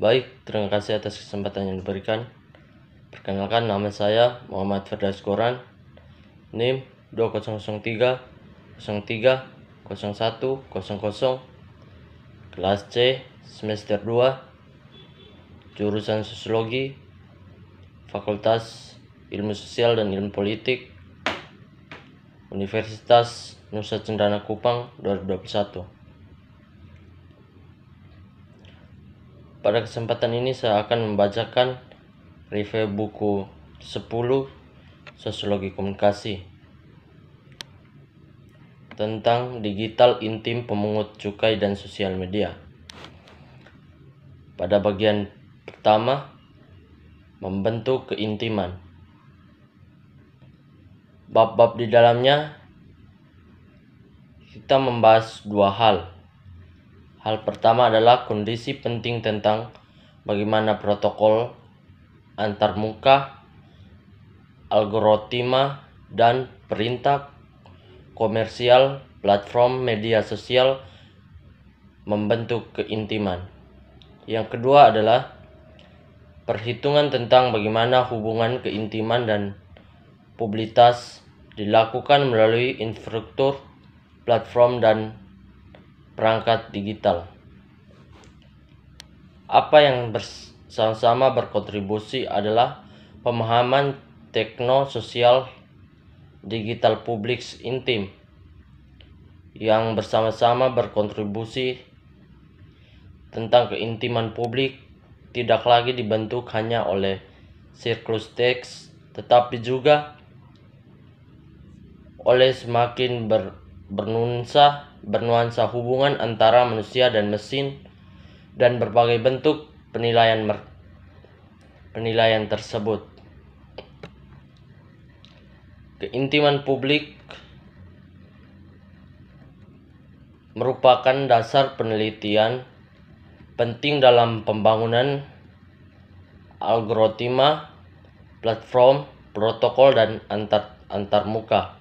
Baik, terima kasih atas kesempatan yang diberikan. Perkenalkan nama saya Muhammad Firdaus Koran. NIM 2003 03 01 00 kelas C semester 2 jurusan sosiologi Fakultas Ilmu Sosial dan Ilmu Politik Universitas Nusa Cendana Kupang 2021 Pada kesempatan ini saya akan membacakan review buku 10 Sosiologi Komunikasi tentang digital intim pemungut cukai dan sosial media. Pada bagian pertama, membentuk keintiman. Bab-bab di dalamnya kita membahas dua hal, Hal pertama adalah kondisi penting tentang bagaimana protokol antarmuka, algoritma, dan perintah komersial platform media sosial membentuk keintiman. Yang kedua adalah perhitungan tentang bagaimana hubungan keintiman dan publitas dilakukan melalui infrastruktur, platform, dan perangkat digital. Apa yang bersama-sama berkontribusi adalah pemahaman tekno-sosial digital publik intim yang bersama-sama berkontribusi tentang keintiman publik tidak lagi dibentuk hanya oleh sirklus teks tetapi juga oleh semakin ber, bernunsa bernuansa hubungan antara manusia dan mesin dan berbagai bentuk penilaian penilaian tersebut. Keintiman publik merupakan dasar penelitian penting dalam pembangunan algoritma, platform, protokol dan antar antarmuka.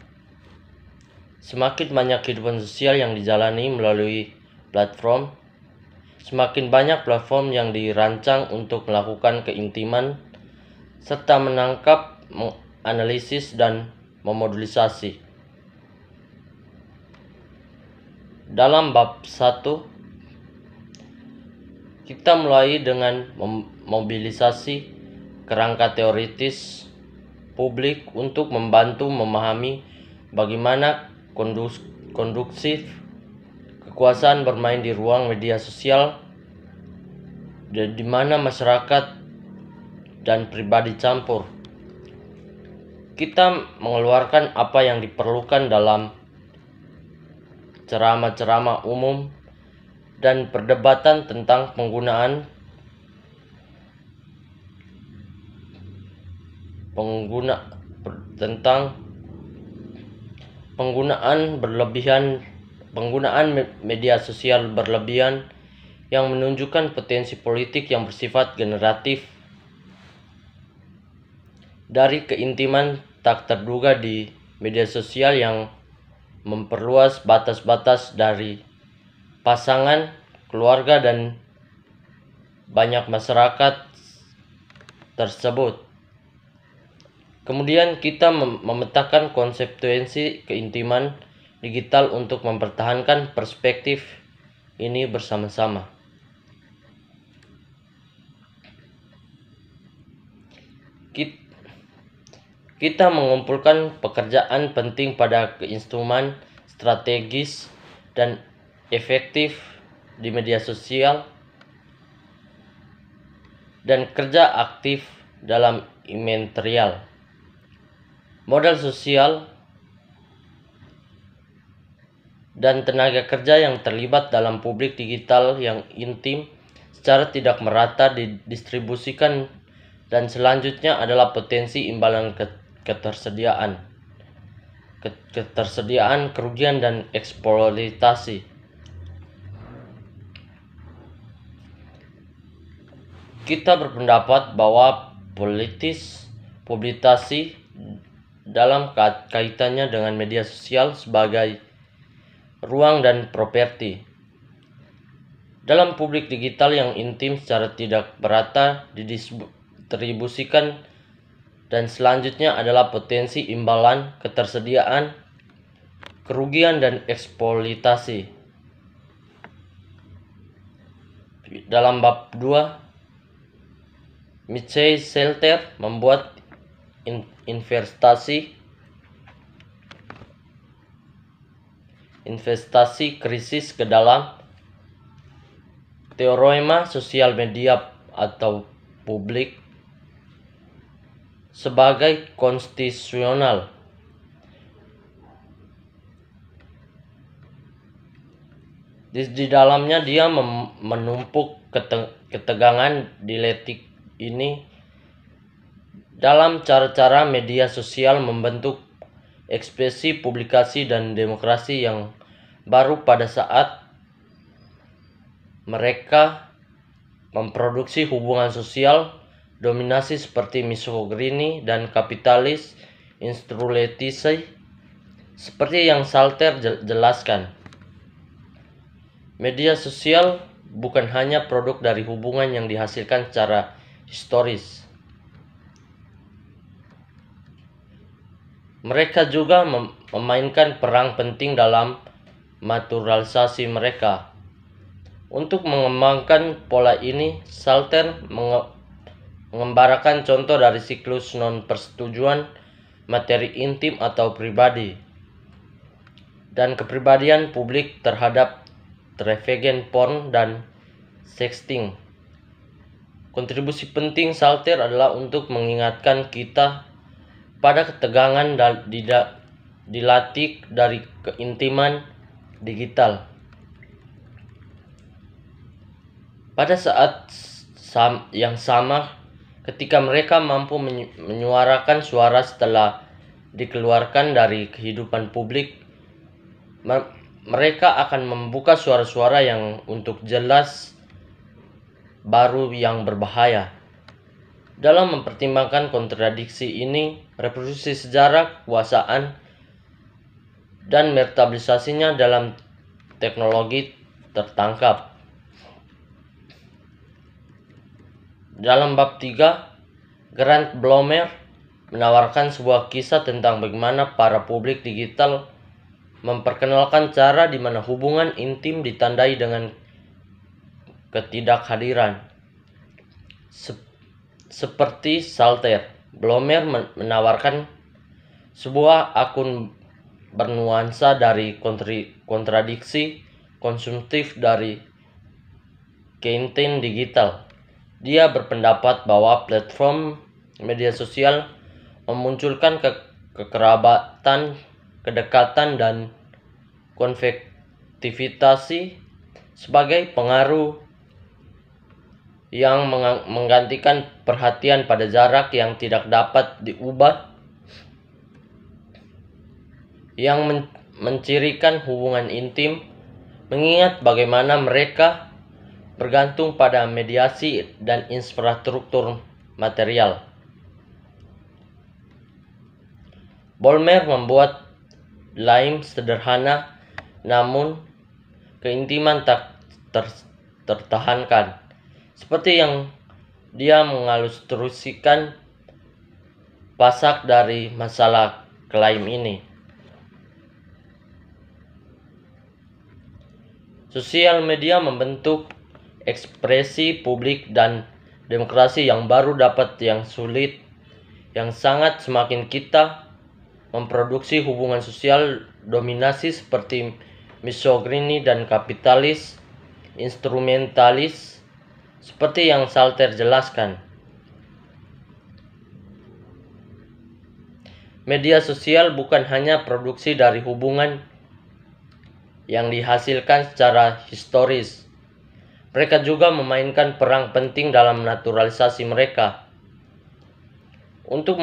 Semakin banyak kehidupan sosial yang dijalani melalui platform, semakin banyak platform yang dirancang untuk melakukan keintiman serta menangkap, menganalisis dan memodulisasi. Dalam bab 1 kita mulai dengan memobilisasi kerangka teoritis publik untuk membantu memahami bagaimana kondus, konduktif, kekuasaan bermain di ruang media sosial, di mana masyarakat dan pribadi campur. Kita mengeluarkan apa yang diperlukan dalam ceramah-ceramah umum dan perdebatan tentang penggunaan pengguna tentang penggunaan berlebihan penggunaan media sosial berlebihan yang menunjukkan potensi politik yang bersifat generatif dari keintiman tak terduga di media sosial yang memperluas batas-batas dari pasangan, keluarga dan banyak masyarakat tersebut. Kemudian kita memetakan konsekuensi keintiman digital untuk mempertahankan perspektif ini bersama-sama. Kita mengumpulkan pekerjaan penting pada keinstrumen strategis dan efektif di media sosial dan kerja aktif dalam inventorial modal sosial, dan tenaga kerja yang terlibat dalam publik digital yang intim secara tidak merata didistribusikan dan selanjutnya adalah potensi imbalan ketersediaan ketersediaan kerugian dan eksploitasi kita berpendapat bahwa politis publikasi dalam kaitannya dengan media sosial sebagai ruang dan properti. Dalam publik digital yang intim secara tidak merata didistribusikan dan selanjutnya adalah potensi imbalan, ketersediaan, kerugian dan eksploitasi. Dalam bab 2 Mitchell Selter membuat investasi investasi krisis ke dalam teorema sosial media atau publik sebagai konstitusional di, di dalamnya dia menumpuk ketegangan diletik ini dalam cara-cara media sosial membentuk ekspresi publikasi dan demokrasi yang baru pada saat mereka memproduksi hubungan sosial dominasi seperti misogini dan kapitalis instrumentalisasi seperti yang Salter jelaskan. Media sosial bukan hanya produk dari hubungan yang dihasilkan secara historis, Mereka juga memainkan peran penting dalam naturalisasi mereka. Untuk mengembangkan pola ini, Salter mengembarakan contoh dari siklus non-persetujuan materi intim atau pribadi dan kepribadian publik terhadap trafegen porn dan sexting. Kontribusi penting Salter adalah untuk mengingatkan kita pada ketegangan dan dilatih dari keintiman digital. Pada saat yang sama, ketika mereka mampu menyuarakan suara setelah dikeluarkan dari kehidupan publik, mereka akan membuka suara-suara yang untuk jelas baru yang berbahaya. Dalam mempertimbangkan kontradiksi ini, reproduksi sejarah, kekuasaan, dan metabolisasinya dalam teknologi tertangkap. Dalam bab 3, Grant Blomer menawarkan sebuah kisah tentang bagaimana para publik digital memperkenalkan cara di mana hubungan intim ditandai dengan ketidakhadiran. Sep seperti Salter, Blomer menawarkan sebuah akun bernuansa dari kontri, kontradiksi konsumtif dari konten digital. Dia berpendapat bahwa platform media sosial memunculkan ke kekerabatan, kedekatan, dan konvektivitasi sebagai pengaruh yang menggantikan perhatian pada jarak yang tidak dapat diubah yang men mencirikan hubungan intim mengingat bagaimana mereka bergantung pada mediasi dan infrastruktur material. Bolmer membuat lime sederhana namun keintiman tak ter tertahankan seperti yang dia mengalustrusikan pasak dari masalah klaim ini. Sosial media membentuk ekspresi publik dan demokrasi yang baru dapat yang sulit yang sangat semakin kita memproduksi hubungan sosial dominasi seperti misogini dan kapitalis instrumentalis seperti yang Salter jelaskan. Media sosial bukan hanya produksi dari hubungan yang dihasilkan secara historis. Mereka juga memainkan peran penting dalam naturalisasi mereka. Untuk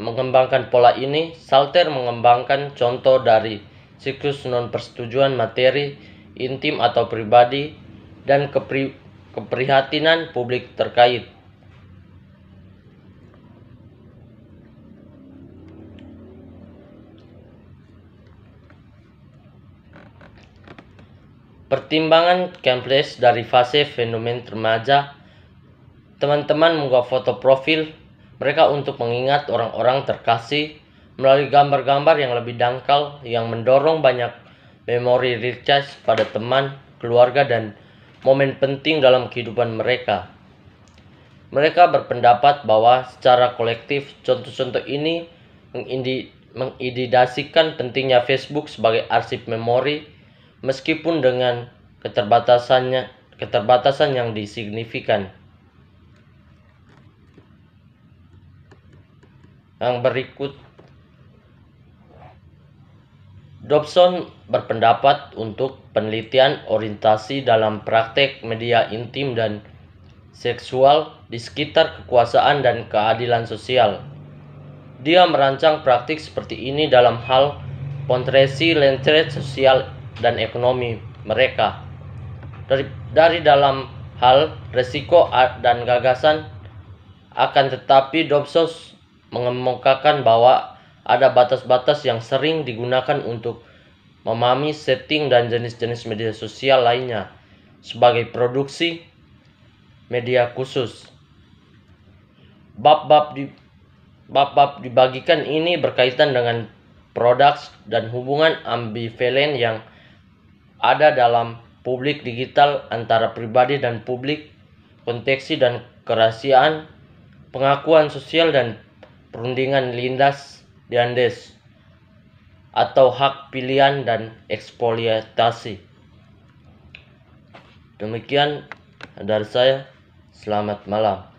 mengembangkan pola ini, Salter mengembangkan contoh dari siklus non persetujuan materi, intim atau pribadi, dan kepri keprihatinan publik terkait. Pertimbangan Cambridge dari fase fenomen remaja, teman-teman menggua foto profil mereka untuk mengingat orang-orang terkasih melalui gambar-gambar yang lebih dangkal yang mendorong banyak memori recharge pada teman, keluarga, dan momen penting dalam kehidupan mereka. Mereka berpendapat bahwa secara kolektif contoh-contoh ini mengididasikan pentingnya Facebook sebagai arsip memori meskipun dengan keterbatasannya keterbatasan yang disignifikan. Yang berikut Dobson berpendapat untuk penelitian orientasi dalam praktek media intim dan seksual di sekitar kekuasaan dan keadilan sosial. Dia merancang praktik seperti ini dalam hal kontresi lentret sosial dan ekonomi mereka. Dari, dari dalam hal resiko dan gagasan akan tetapi Dobson mengemukakan bahwa ada batas-batas yang sering digunakan untuk memahami setting dan jenis-jenis media sosial lainnya sebagai produksi media khusus. Bab-bab di bab-bab dibagikan ini berkaitan dengan produk dan hubungan ambivalen yang ada dalam publik digital antara pribadi dan publik, konteks dan kerahasiaan, pengakuan sosial dan perundingan lindas Diandes atau hak pilihan dan eksploitasi Demikian dari saya, selamat malam.